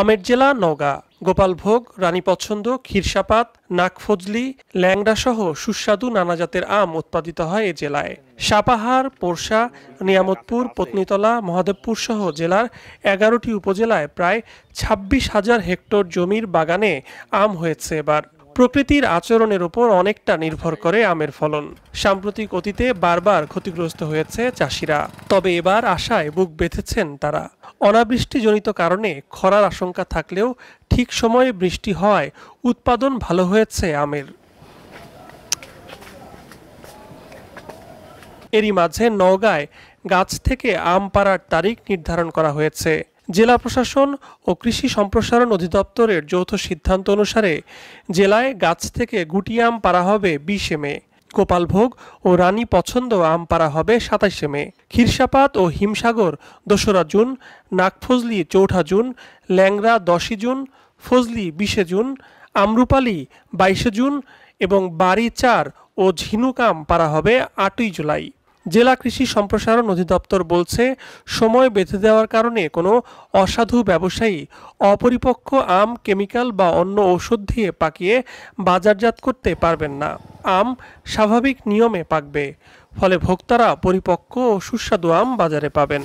আমের জেলা নওগাঁ গোপালভোগ রানী পছন্দ ক্ষীরসাপাত নাকফজলি ল্যাংড়াসহ সুস্বাদু নানা জাতের আম উৎপাদিত হয় এ জেলায় সাপাহার পোরশা নিয়ামতপুর পত্নীতলা মহাদেবপুর সহ জেলার এগারোটি উপজেলায় প্রায় ছাব্বিশ হাজার হেক্টর জমির বাগানে আম হয়েছে এবার প্রকৃতির আচরণের উপর অনেকটা নির্ভর করে আমের ফলন সাম্প্রতিক অতীতে বারবার ক্ষতিগ্রস্ত হয়েছে চাষিরা তবে এবার আশায় বুক বেঁধেছেন তারা অনাবৃষ্টিজনিত কারণে খরার আশঙ্কা থাকলেও ঠিক সময়ে বৃষ্টি হয় উৎপাদন ভালো হয়েছে আমের এরই মাঝে নওগাঁয় গাছ থেকে আম পাড়ার তারিখ নির্ধারণ করা হয়েছে জেলা প্রশাসন ও কৃষি সম্প্রসারণ অধিদপ্তরের যৌথ সিদ্ধান্ত অনুসারে জেলায় গাছ থেকে গুটি আম পারা হবে বিশে মে গোপালভোগ ও রানী পছন্দ আম পারা হবে সাতাশে মে ক্ষীরসাপাত ও হিমসাগর দোসরা জুন নাগফজলি চৌঠা জুন ল্যাংরা দশই জুন ফজলি বিশে জুন আমরুপালি বাইশে জুন এবং বাড়ি চার ও ঝিনুক আম পারা হবে আটই জুলাই জেলা কৃষি সম্প্রসারণ অধিদপ্তর বলছে সময় বেঁধে দেওয়ার কারণে কোনো অসাধু ব্যবসায়ী অপরিপক্ক আম কেমিক্যাল বা অন্য ঔষধ দিয়ে পাকিয়ে বাজারজাত করতে পারবেন না আম স্বাভাবিক নিয়মে পাকবে ফলে ভোক্তারা পরিপক্ক ও সুস্বাদু আম বাজারে পাবেন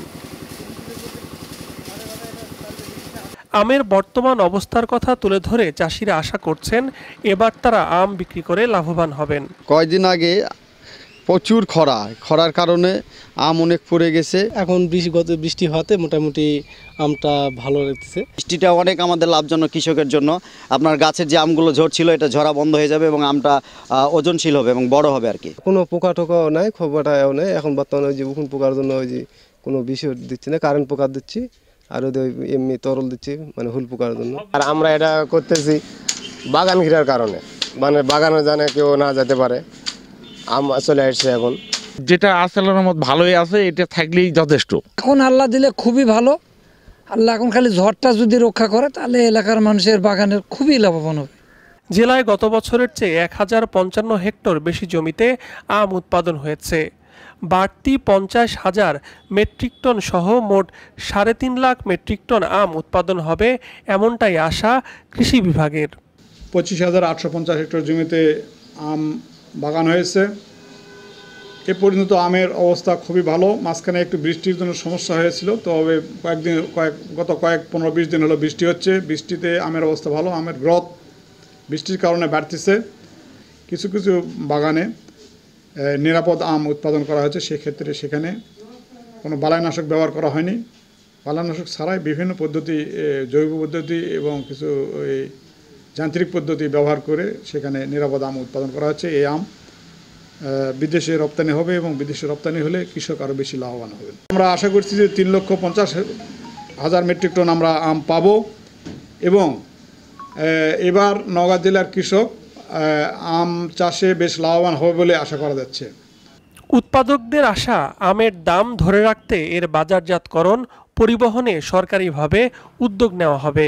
আমের বর্তমান অবস্থার কথা তুলে ধরে চাষিরা আশা করছেন এবার তারা আম বিক্রি করে লাভবান হবেন কয়দিন আগে প্রচুর খরা খরার কারণে আম অনেক পড়ে গেছে এখন বৃষ্টিগত বৃষ্টি হওয়াতে মোটামুটি আমটা ভালো রেখেছে বৃষ্টিটা অনেক আমাদের লাভজনক কৃষকের জন্য আপনার গাছের যে আমগুলো ঝরছিল এটা ঝরা বন্ধ হয়ে যাবে এবং আমটা ওজনশীল হবে এবং বড় হবে আর কি কোনো পোকা টোকাও নাই খোবাটাও নেই এখন বর্তমানে ওই যে উকুন পোকার জন্য ওই যে কোনো বিষয় দিচ্ছি না কারেন্ট পোকার দিচ্ছি আর ওদের এমনি তরল দিচ্ছি মানে হুল পোকার জন্য আর আমরা এটা করতেছি বাগান ঘিরার কারণে মানে বাগানে জানে কেউ না যেতে পারে আম চলে আসছে এখন যেটা আছে আল্লাহর ভালোই আছে এটা থাকলেই যথেষ্ট এখন আল্লাহ দিলে খুবই ভালো আল্লাহ এখন খালি ঝড়টা যদি রক্ষা করে তাহলে এলাকার মানুষের বাগানের খুবই লাভবান হবে জেলায় গত বছরের চেয়ে এক হাজার পঞ্চান্ন হেক্টর বেশি জমিতে আম উৎপাদন হয়েছে বাড়তি পঞ্চাশ হাজার মেট্রিক টন সহ মোট সাড়ে তিন লাখ মেট্রিক টন আম উৎপাদন হবে এমনটাই আশা কৃষি বিভাগের পঁচিশ হাজার আটশো পঞ্চাশ হেক্টর জমিতে আম বাগান হয়েছে এ পর্যন্ত আমের অবস্থা খুবই ভালো মাঝখানে একটু বৃষ্টির জন্য সমস্যা হয়েছিল তবে কয়েকদিন কয়েক গত কয়েক পনেরো বিশ দিন হলো বৃষ্টি হচ্ছে বৃষ্টিতে আমের অবস্থা ভালো আমের গ্রথ বৃষ্টির কারণে বাড়তেছে কিছু কিছু বাগানে নিরাপদ আম উৎপাদন করা হয়েছে সেক্ষেত্রে সেখানে কোনো বালাইনাশক ব্যবহার করা হয়নি বালাইনাশক ছাড়াই বিভিন্ন পদ্ধতি জৈব পদ্ধতি এবং কিছু এই যান্ত্রিক পদ্ধতি ব্যবহার করে সেখানে নিরাপদ আম উৎপাদন করা হচ্ছে এই আম বিদেশে রপ্তানি হবে এবং বিদেশে রপ্তানি হলে কৃষক আরও বেশি লাভবান হবে আমরা আশা করছি যে তিন লক্ষ পঞ্চাশ হাজার মেট্রিক টন আমরা আম পাব এবং এবার নওগাঁ জেলার কৃষক আম চাষে বেশ লাভবান হবে বলে আশা করা যাচ্ছে উৎপাদকদের আশা আমের দাম ধরে রাখতে এর বাজারজাতকরণ পরিবহনে সরকারিভাবে উদ্যোগ নেওয়া হবে